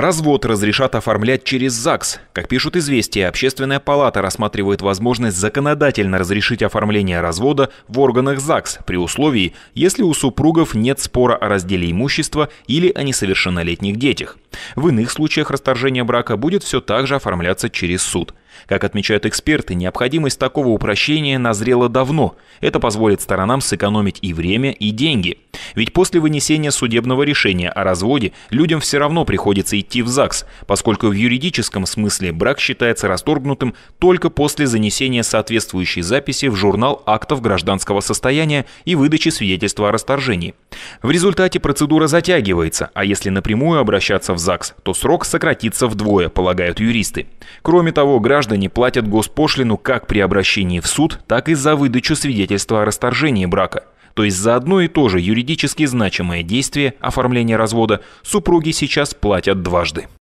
Развод разрешат оформлять через ЗАГС. Как пишут «Известия», Общественная палата рассматривает возможность законодательно разрешить оформление развода в органах ЗАГС при условии, если у супругов нет спора о разделе имущества или о несовершеннолетних детях. В иных случаях расторжение брака будет все так же оформляться через суд. Как отмечают эксперты, необходимость такого упрощения назрела давно. Это позволит сторонам сэкономить и время, и деньги. Ведь после вынесения судебного решения о разводе людям все равно приходится идти в ЗАГС, поскольку в юридическом смысле брак считается расторгнутым только после занесения соответствующей записи в журнал актов гражданского состояния и выдачи свидетельства о расторжении. В результате процедура затягивается, а если напрямую обращаться в ЗАГС, то срок сократится вдвое, полагают юристы. Кроме того, граждане граждане платят госпошлину как при обращении в суд, так и за выдачу свидетельства о расторжении брака. То есть за одно и то же юридически значимое действие оформления развода супруги сейчас платят дважды.